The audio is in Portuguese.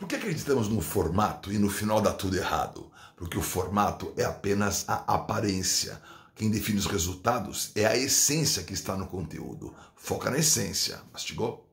Por que acreditamos no formato e no final dá tudo errado? Porque o formato é apenas a aparência. Quem define os resultados é a essência que está no conteúdo. Foca na essência. Mastigou?